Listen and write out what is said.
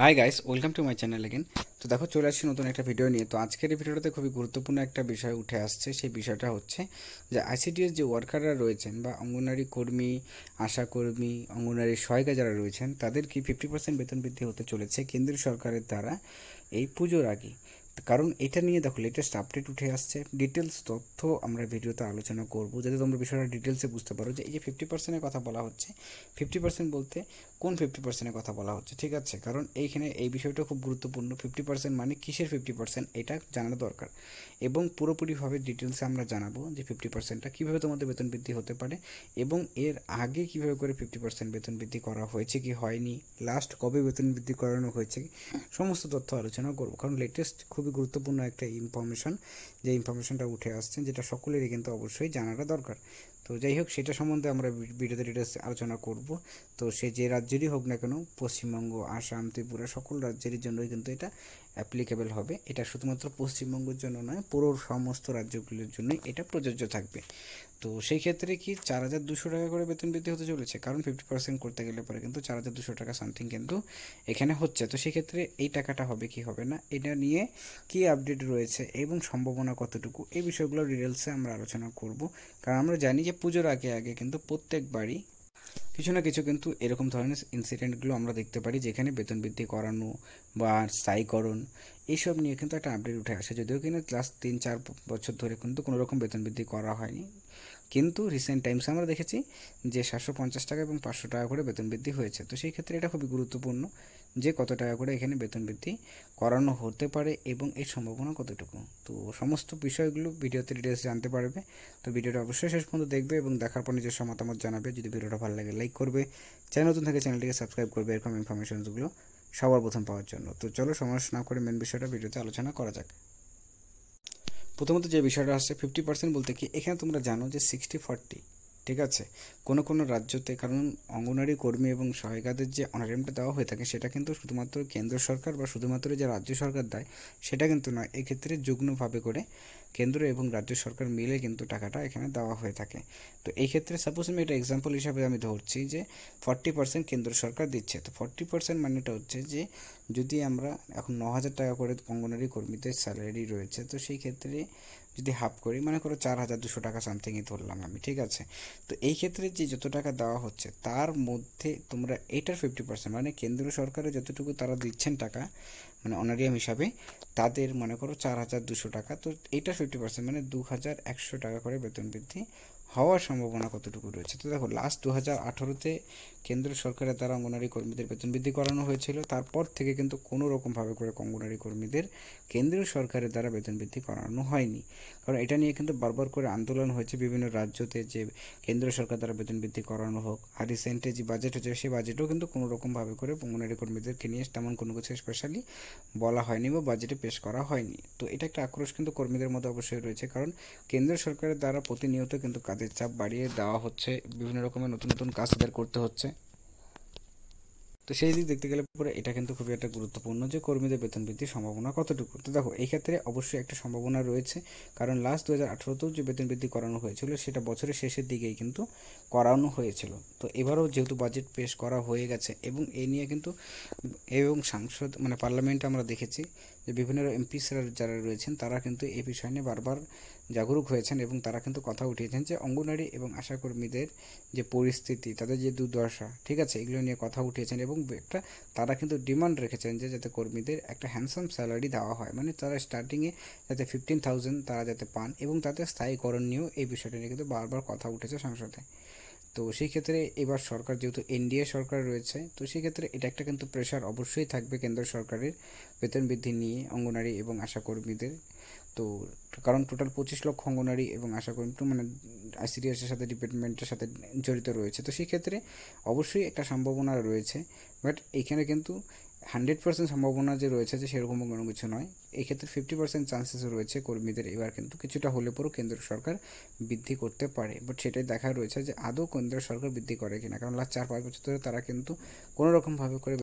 high guys welcome to my channel again তো দেখো চলে আসছি নতুন একটা ভিডিও নিয়ে তো আজকের এই ভিডিওটাতে খুবই গুরুত্বপূর্ণ একটা বিষয় উঠে আসছে সেই বিষয়টা হচ্ছে যে আইসিডিএস যে ওয়ার্কাররা রয়েছেন বা অঙ্গনারী কর্মী আশা কর্মী অঙ্গনারী সহায়িকা যারা রয়েছেন তাদের কি ফিফটি পার্সেন্ট বেতন বৃদ্ধি হতে চলেছে কেন্দ্রীয় সরকারের দ্বারা এই পুজোর আগে কারণ এটা নিয়ে দেখো লেটেস্ট আপডেট উঠে আসছে ডিটেলস তথ্য আমরা ভিডিওতে আলোচনা করব যাতে তোমরা বিষয়টা ডিটেলসে বুঝতে পারো যে এই যে ফিফটি পার্সেন্টের কথা বলা হচ্ছে ফিফটি পার্সেন্ট বলতে কোন ফিফটি পার্সেন্টের কথা বলা হচ্ছে ঠিক আছে কারণ এইখানে এই বিষয়টা খুব গুরুত্বপূর্ণ ফিফটি পার্সেন্ট মানে কিসের ফিফটি পার্সেন্ট এটা জানানো দরকার এবং পুরোপুরিভাবে ডিটেলসে আমরা জানাবো যে ফিফটি পার্সেন্টটা কীভাবে তোমাদের বেতন বৃদ্ধি হতে পারে এবং এর আগে কীভাবে করে ফিফটি পার্সেন্ট বেতন বৃদ্ধি করা হয়েছে কি হয়নি লাস্ট কবে বেতন বৃদ্ধি করানো হয়েছে সমস্ত তথ্য আলোচনা করবো কারণ লেটেস্ট খুব খুবই গুরুত্বপূর্ণ একটা ইনফরমেশান যে ইনফরমেশানটা উঠে আসছে যেটা সকলেরই কিন্তু অবশ্যই জানাটা দরকার তো যাই হোক সেটা সম্বন্ধে আমরা ভিডিওতে ডিটেলস আলোচনা করব তো সে যে রাজ্যেরই হোক না কেন পশ্চিমবঙ্গ আসাম ত্রিপুরা সকল রাজ্যের জন্যই কিন্তু এটা অ্যাপ্লিকেবল হবে এটা শুধুমাত্র পশ্চিমবঙ্গের জন্য নয় পুরো সমস্ত রাজ্যগুলির জন্যই এটা প্রযোজ্য থাকবে তো সেই ক্ষেত্রে কি চার হাজার দুশো টাকা করে বেতন বৃদ্ধি হতে চলেছে কারণ ফিফটি পার্সেন্ট করতে গেলে পরে কিন্তু চার হাজার দুশো টাকা সামথিং কিন্তু এখানে হচ্ছে তো সেক্ষেত্রে এই টাকাটা হবে কি হবে না এটা নিয়ে কি আপডেট রয়েছে এবং সম্ভাবনা কতটুকু এই বিষয়গুলো ডিটেলসে আমরা আলোচনা করব কারণ আমরা জানি যে পুজোর আগে আগে কিন্তু প্রত্যেক বাড়ি কিছু না কিছু কিন্তু এরকম ধরনের ইনসিডেন্টগুলো আমরা দেখতে পারি যেখানে বেতন বৃদ্ধি করানো বা স্থায়ীকরণ এইসব নিয়ে কিন্তু একটা আপডেট উঠে আসে যদিও কিনা ক্লাস তিন চার বছর ধরে কিন্তু কোনো রকম বেতন বৃদ্ধি করা হয়নি কিন্তু রিসেন্ট টাইমসে আমরা দেখেছি যে সাতশো পঞ্চাশ টাকা এবং পাঁচশো টাকা করে বেতন বৃদ্ধি হয়েছে তো সেই ক্ষেত্রে এটা খুবই গুরুত্বপূর্ণ যে কত টাকা করে এখানে বেতন বৃদ্ধি করানো হতে পারে এবং এর সম্ভাবনা কতটুকু তো সমস্ত বিষয়গুলো ভিডিওতে ডিটেলস জানতে পারবে তো ভিডিওটা অবশ্যই শেষ পর্যন্ত দেখবে এবং দেখার পর নিজের মতামত জানাবে যদি ভিডিওটা ভালো লাগে লাইক করবে চ্যানেল নতুন থাকে চ্যানেলটিকে সাবস্ক্রাইব করবে এরকম ইনফরমেশনগুলো সবার প্রথম পাওয়ার জন্য তো চলো সমস্যা না করে মেন বিষয়টা ভিডিওতে আলোচনা করা যাক প্রথমত যে বিষয়টা আসছে ফিফটি পার্সেন্ট বলতে কি এখানে তোমরা জানো যে সিক্সটি ফর্টি ঠিক আছে কোনো কোনো রাজ্যতে কারণ অঙ্গনারী কর্মী এবং সহায়িকাদের যে অনারিয়ামটা দেওয়া হয়ে থাকে সেটা কিন্তু শুধুমাত্র কেন্দ্র সরকার বা শুধুমাত্র যে রাজ্য সরকার দেয় সেটা কিন্তু নয় এক্ষেত্রে যুগ্মভাবে করে কেন্দ্র এবং রাজ্য সরকার মিলে কিন্তু টাকাটা এখানে দেওয়া হয়ে থাকে তো এই ক্ষেত্রে সাপোজ আমি এটা এক্সাম্পল হিসাবে আমি ধরছি যে ফর্টি পার্সেন্ট কেন্দ্র সরকার দিচ্ছে তো ফর্টি পার্সেন্ট মানেটা হচ্ছে যে যদি আমরা এখন ন হাজার টাকা করে অঙ্গনারী কর্মীদের স্যালারি রয়েছে তো সেই ক্ষেত্রে যদি হাফ করি মানে করো চার হাজার দুশো টাকা সামথিংই ধরলাম আমি ঠিক আছে তো এই ক্ষেত্রে যে যত টাকা দেওয়া হচ্ছে তার মধ্যে তোমরা এটার ফিফটি পার্সেন্ট মানে কেন্দ্র সরকারের যতটুকু তারা দিচ্ছেন টাকা মানে অনারিয়াম হিসাবে তাদের মনে করো চার হাজার দুশো টাকা তো এটার ফিফটি পার্সেন্ট মানে দু হাজার একশো টাকা করে বেতন বৃদ্ধি হওয়ার সম্ভাবনা কতটুকু রয়েছে তো দেখো লাস্ট দু হাজার আঠেরোতে কেন্দ্র সরকারের দ্বারা অঙ্গনারী কর্মীদের বেতন বৃদ্ধি করানো হয়েছিল তারপর থেকে কিন্তু কোনো রকমভাবে করে অঙ্গনারী কর্মীদের কেন্দ্রীয় সরকারের দ্বারা বেতন বৃদ্ধি করানো হয়নি কারণ এটা নিয়ে কিন্তু বারবার করে আন্দোলন হয়েছে বিভিন্ন রাজ্যতে যে কেন্দ্র সরকার দ্বারা বেতন বৃদ্ধি করানো হোক আর রিসেন্টে যে বাজেট হয়েছে সেই বাজেটও কিন্তু কোনো রকমভাবে করে অঙ্গনারী কর্মীদেরকে নিয়ে তেমন কোনো কিছু স্পেশালি বলা হয়নি বা বাজেটে পেশ করা হয়নি তো এটা একটা আক্রোশ কিন্তু কর্মীদের মধ্যে অবশ্যই রয়েছে কারণ কেন্দ্র সরকারের দ্বারা প্রতিনিয়ত কিন্তু কাজের চাপ বাড়িয়ে দেওয়া হচ্ছে বিভিন্ন রকমের নতুন নতুন কাজ তাদের করতে হচ্ছে তো সেই দিক দেখতে গেলে পরে এটা কিন্তু খুবই একটা গুরুত্বপূর্ণ যে কর্মীদের বেতন বৃদ্ধির সম্ভাবনা কতটুকু তো দেখো এই ক্ষেত্রে অবশ্যই একটা সম্ভাবনা রয়েছে কারণ লাস্ট দু হাজার যে বেতন বৃদ্ধি করানো হয়েছিল সেটা বছরের শেষের দিকেই কিন্তু করানো হয়েছিল তো এবারও যেহেতু বাজেট পেশ করা হয়ে গেছে এবং এই নিয়ে কিন্তু এবং সাংসদ মানে পার্লামেন্টে আমরা দেখেছি যে বিভিন্ন এমপিসরা যারা রয়েছেন তারা কিন্তু এই বিষয় নিয়ে বারবার জাগরুক হয়েছেন এবং তারা কিন্তু কথা উঠিয়েছেন যে অঙ্গনারী এবং আশাকর্মীদের যে পরিস্থিতি তাদের যে দুর্দশা ঠিক আছে এগুলো নিয়ে কথা উঠিয়েছেন এবং একটা তারা কিন্তু ডিমান্ড রেখেছেন যে যাতে কর্মীদের একটা হ্যান্ডসাম স্যালারি দেওয়া হয় মানে তারা স্টার্টিংয়ে যাতে ফিফটিন থাউজেন্ড তারা যাতে পান এবং তাদের স্থায়ীকরণ নিয়েও এই বিষয়টা নিয়ে কিন্তু বারবার কথা উঠেছে সংসদে তো সেই ক্ষেত্রে এবার সরকার যেহেতু এনডিএ সরকার রয়েছে তো সেক্ষেত্রে এটা একটা কিন্তু প্রেশার অবশ্যই থাকবে কেন্দ্র সরকারের বেতন বৃদ্ধি নিয়ে অঙ্গনারী এবং আশাকর্মীদের তো কারণ টোটাল পঁচিশ লক্ষ অঙ্গনারী এবং আশাকর্মী মানে সিরিয়াসের সাথে ডিপার্টমেন্টের সাথে জড়িত রয়েছে তো সেক্ষেত্রে অবশ্যই একটা সম্ভাবনা রয়েছে বাট এখানে কিন্তু হান্ড্রেড পার্সেন্ট সম্ভাবনা যে রয়েছে যে সেরকম কোনো কিছু নয় এক্ষেত্রে ফিফটি পার্সেন্ট চান্সেস রয়েছে কর্মীদের এবার কিন্তু কিছুটা হলে পরেও কেন্দ্র সরকার বৃদ্ধি করতে পারে বাট সেটাই দেখা রয়েছে যে আদৌ কেন্দ্র সরকার বৃদ্ধি করে কিনা কারণ লাস্ট চার পাঁচ বছর ধরে তারা কিন্তু কোনো রকমভাবে করে